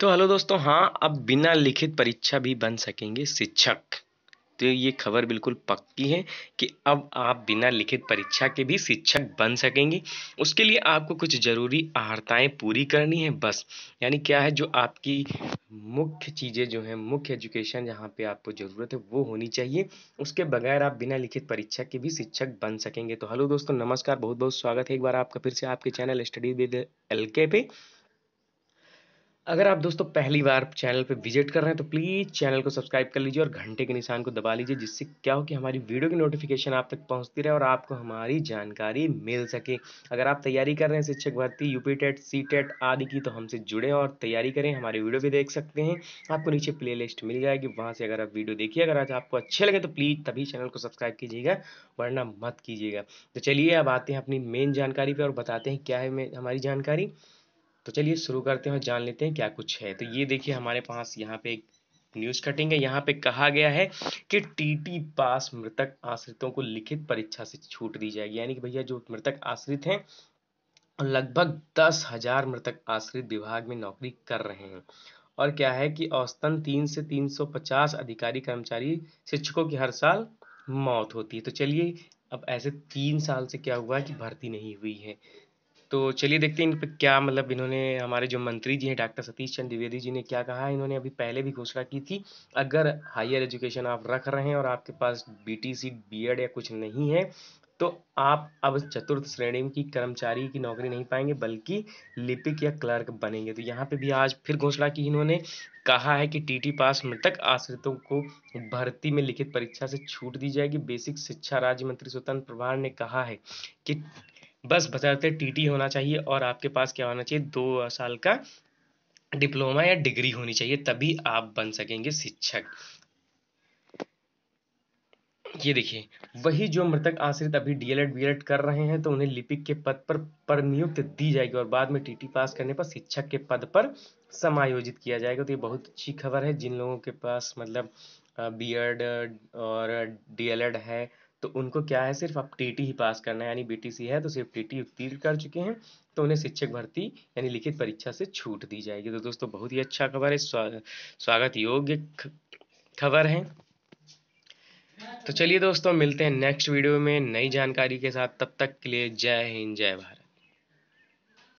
तो हेलो दोस्तों हाँ अब बिना लिखित परीक्षा भी बन सकेंगे शिक्षक तो ये खबर बिल्कुल पक्की है कि अब आप बिना लिखित परीक्षा के भी शिक्षक बन सकेंगे उसके लिए आपको कुछ ज़रूरी आहर्ताएँ पूरी करनी है बस यानी क्या है जो आपकी मुख्य चीज़ें जो हैं मुख्य एजुकेशन जहाँ पे आपको ज़रूरत है वो होनी चाहिए उसके बगैर आप बिना लिखित परीक्षा के भी शिक्षक बन सकेंगे तो हेलो दोस्तों नमस्कार बहुत बहुत स्वागत है एक बार आपका फिर से आपके चैनल स्टडी विद एल के पे अगर आप दोस्तों पहली बार चैनल पर विजिट कर रहे हैं तो प्लीज़ चैनल को सब्सक्राइब कर लीजिए और घंटे के निशान को दबा लीजिए जिससे क्या हो कि हमारी वीडियो की नोटिफिकेशन आप तक पहुंचती रहे और आपको हमारी जानकारी मिल सके अगर आप तैयारी कर रहे हैं शिक्षक भर्ती पी टेट सी टेट आदि की तो हमसे जुड़ें और तैयारी करें हमारी वीडियो भी देख सकते हैं आपको नीचे प्ले लिस्ट मिल जाएगी वहाँ से अगर आप वीडियो देखिए अगर आज आपको अच्छे लगे तो प्लीज़ तभी चैनल को सब्सक्राइब कीजिएगा वरना मत कीजिएगा तो चलिए अब आते हैं अपनी मेन जानकारी पर और बताते हैं क्या है हमारी जानकारी तो चलिए शुरू करते हैं जान लेते हैं क्या कुछ है तो ये देखिए हमारे पास यहाँ पे एक न्यूज कटिंग है यहाँ पे कहा गया है कि टीटी पास मृतक आश्रितों को लिखित परीक्षा से छूट दी जाएगी यानी कि भैया जो मृतक आश्रित हैं लगभग दस हजार मृतक आश्रित विभाग में नौकरी कर रहे हैं और क्या है कि औसतन तीन से तीन सौ पचास अधिकारी कर्मचारी शिक्षकों की हर साल मौत होती है तो चलिए अब ऐसे तीन साल से क्या हुआ कि भर्ती नहीं हुई है तो चलिए देखते हैं इन पर क्या मतलब इन्होंने हमारे जो मंत्री जी हैं डॉक्टर सतीश चंद द्विवेदी जी ने क्या कहा इन्होंने अभी पहले भी घोषणा की थी अगर हायर एजुकेशन आप रख रहे हैं और आपके पास बीटीसी बीएड या कुछ नहीं है तो आप अब चतुर्थ श्रेणी की कर्मचारी की नौकरी नहीं पाएंगे बल्कि लिपिक या क्लर्क बनेंगे तो यहाँ पे भी आज फिर घोषणा की इन्होंने कहा है कि टीटी पास मृतक आश्रितों को भर्ती में लिखित परीक्षा से छूट दी जाएगी बेसिक शिक्षा राज्य मंत्री स्वतंत्र प्रभार ने कहा है कि बस बताते टी होना चाहिए और आपके पास क्या होना चाहिए दो साल का डिप्लोमा या डिग्री होनी चाहिए तभी आप बन सकेंगे शिक्षक ये देखिए वही जो मृतक आश्रित अभी डीएलएड बीएलएड कर रहे हैं तो उन्हें लिपिक के पद पर पर नियुक्त दी जाएगी और बाद में टीटी पास करने पर शिक्षक के पद पर समायोजित किया जाएगा तो ये बहुत अच्छी खबर है जिन लोगों के पास मतलब बीएड और डीएलएड है तो उनको क्या है सिर्फ अब टी ही पास करना है यानी बी है तो सिर्फ टी उत्तीर्ण कर चुके हैं तो उन्हें शिक्षक भर्ती यानी लिखित परीक्षा से छूट दी जाएगी तो दोस्तों बहुत ही अच्छा खबर है स्वागत योग्य खबर है तो चलिए दोस्तों मिलते हैं नेक्स्ट वीडियो में नई जानकारी के साथ तब तक के लिए जय हिंद जय भारत